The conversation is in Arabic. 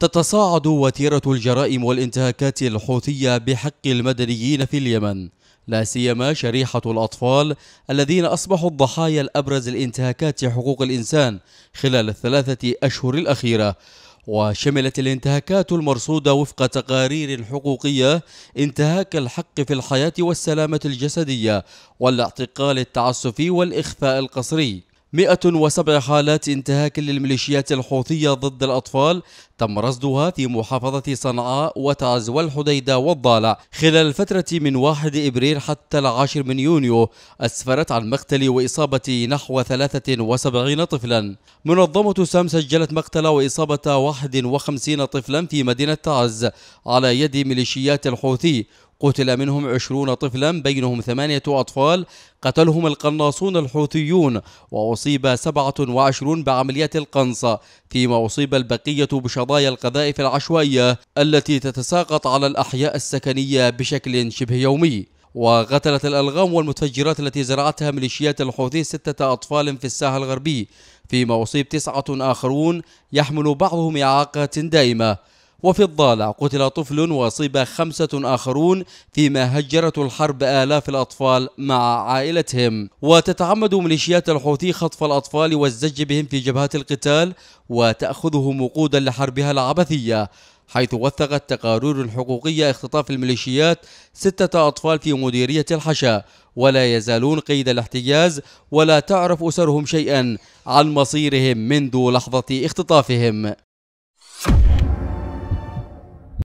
تتصاعد وتيرة الجرائم والانتهاكات الحوثية بحق المدنيين في اليمن لا سيما شريحة الأطفال الذين أصبحوا الضحايا الأبرز لانتهاكات حقوق الإنسان خلال الثلاثة أشهر الأخيرة وشملت الانتهاكات المرصودة وفق تقارير الحقوقية انتهاك الحق في الحياة والسلامة الجسدية والاعتقال التعسفي والإخفاء القسري 107 حالات انتهاك للميليشيات الحوثية ضد الأطفال تم رصدها في محافظة صنعاء وتعز والحديدة والضالع خلال الفترة من 1 إبريل حتى العاشر من يونيو أسفرت عن مقتل وإصابة نحو 73 طفلا منظمة سام سجلت مقتل وإصابة 51 طفلا في مدينة تعز على يد ميليشيات الحوثي قتل منهم عشرون طفلا بينهم ثمانية أطفال قتلهم القناصون الحوثيون وأصيب سبعة وعشرون بعمليات القنص فيما أصيب البقية بشظايا القذائف العشوائية التي تتساقط على الأحياء السكنية بشكل شبه يومي وقتلت الألغام والمتفجرات التي زرعتها ميليشيات الحوثي ستة أطفال في الساحل الغربي فيما أصيب تسعة آخرون يحمل بعضهم إعاقات دائمة وفي الضالع قتل طفل وأصيب خمسة آخرون فيما هجرت الحرب آلاف الأطفال مع عائلتهم وتتعمد ميليشيات الحوثي خطف الأطفال والزج بهم في جبهات القتال وتأخذهم وقودا لحربها العبثية حيث وثقت تقارير حقوقية اختطاف الميليشيات ستة أطفال في مديرية الحشا ولا يزالون قيد الاحتجاز ولا تعرف أسرهم شيئا عن مصيرهم منذ لحظة اختطافهم